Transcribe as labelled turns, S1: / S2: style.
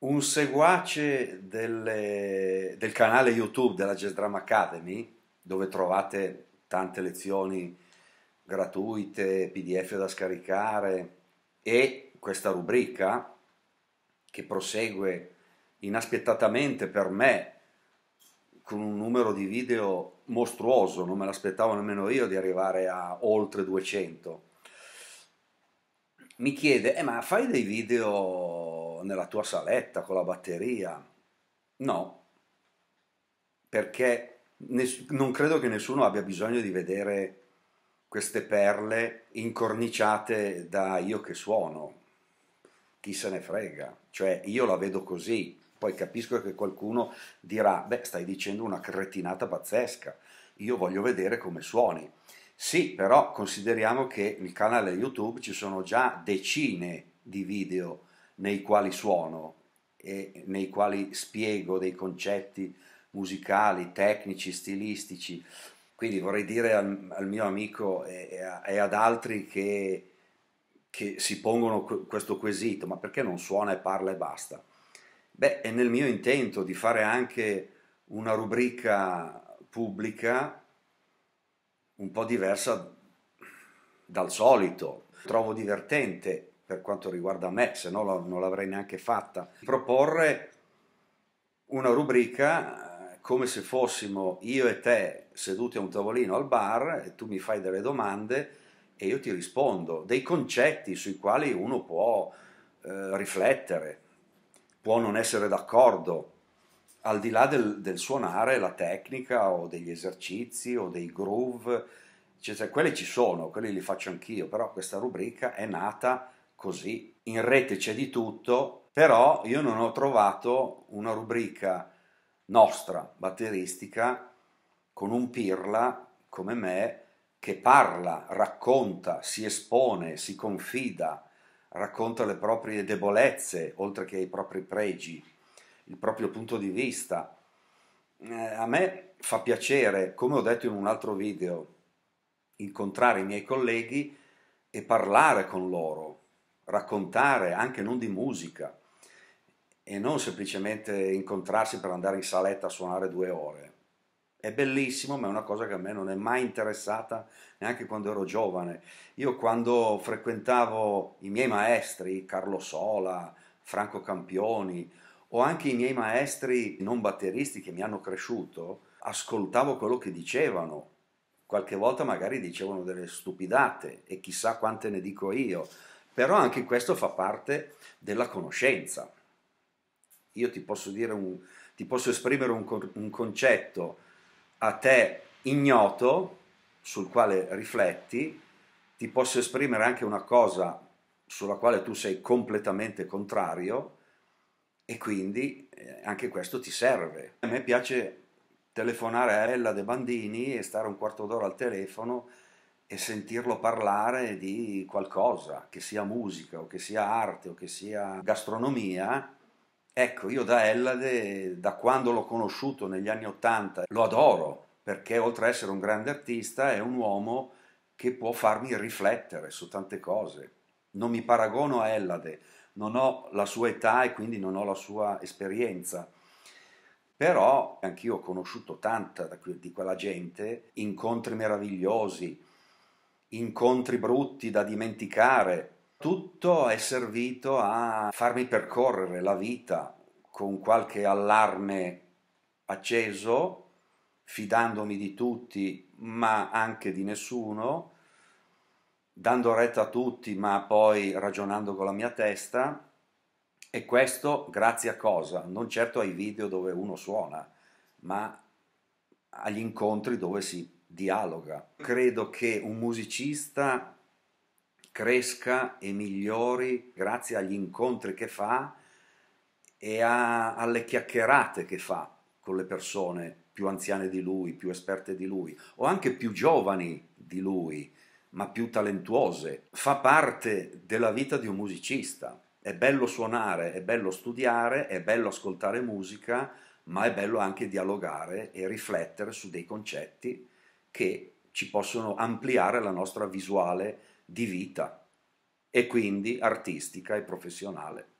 S1: un seguace delle, del canale YouTube della Jazz Drama Academy, dove trovate tante lezioni gratuite, PDF da scaricare e questa rubrica che prosegue inaspettatamente per me con un numero di video mostruoso, non me l'aspettavo nemmeno io di arrivare a oltre 200. Mi chiede, eh, ma fai dei video nella tua saletta con la batteria. No, perché non credo che nessuno abbia bisogno di vedere queste perle incorniciate da io che suono. Chi se ne frega? Cioè io la vedo così, poi capisco che qualcuno dirà, beh stai dicendo una cretinata pazzesca, io voglio vedere come suoni. Sì, però consideriamo che nel canale YouTube ci sono già decine di video nei quali suono e nei quali spiego dei concetti musicali, tecnici, stilistici. Quindi vorrei dire al, al mio amico e, e, ad altri che, che si pongono questo quesito, ma perché non suona e parla e basta? Beh, è nel mio intento di fare anche una rubrica pubblica un po' diversa dal solito. Trovo divertente per quanto riguarda me, se no non l'avrei neanche fatta, proporre una rubrica eh, come se fossimo io e te seduti a un tavolino al bar e tu mi fai delle domande e io ti rispondo, dei concetti sui quali uno può eh, riflettere, può non essere d'accordo, al di là del, del, suonare la tecnica o degli esercizi o dei groove, eccetera. Quelli ci sono, quelli li faccio anch'io, però questa rubrica è nata così, in rete c'è di tutto, però io non ho trovato una rubrica nostra batteristica con un pirla come me che parla, racconta, si espone, si confida, racconta le proprie debolezze, oltre che i propri pregi, il proprio punto di vista. Eh, a me fa piacere, come ho detto in un altro video, incontrare i miei colleghi e parlare con loro, raccontare, anche non di musica, e non semplicemente incontrarsi per andare in saletta a suonare due ore. È bellissimo, ma è una cosa che a me non è mai interessata neanche quando ero giovane. Io quando frequentavo i miei maestri, Carlo Sola, Franco Campioni, o anche i miei maestri non batteristi che mi hanno cresciuto, ascoltavo quello che dicevano. Qualche volta magari dicevano delle stupidate e chissà quante ne dico io, però anche questo fa parte della conoscenza. Io ti posso, un, ti posso esprimere un, un concetto a te ignoto, sul quale rifletti, ti posso esprimere anche una cosa sulla quale tu sei completamente contrario e quindi eh, anche questo ti serve. A me piace telefonare a Ella De Bandini e stare un quarto d'ora al telefono e sentirlo parlare di qualcosa, che sia musica o che sia arte o che sia gastronomia. Ecco, io da Ellade, da quando l'ho conosciuto negli anni Ottanta, lo adoro perché oltre ad essere un grande artista è un uomo che può farmi riflettere su tante cose. Non mi paragono a Ellade, non ho la sua età e quindi non ho la sua esperienza però anch'io ho conosciuto tanta di quella gente, incontri meravigliosi, incontri brutti da dimenticare. Tutto è servito a farmi percorrere la vita con qualche allarme acceso, fidandomi di tutti ma anche di nessuno, dando retta a tutti ma poi ragionando con la mia testa. E questo grazie a cosa? Non certo ai video dove uno suona, ma agli incontri dove si dialoga. Mm. Credo che un musicista cresca e migliori grazie agli incontri che fa e a, alle chiacchierate che fa con le persone più anziane di lui, più esperte di lui o anche più giovani di lui, ma più talentuose. Fa parte della vita di un musicista. È bello suonare, è bello studiare, è bello ascoltare musica, ma è bello anche dialogare e riflettere su dei concetti che ci possono ampliare la nostra visuale di vita e quindi artistica e professionale.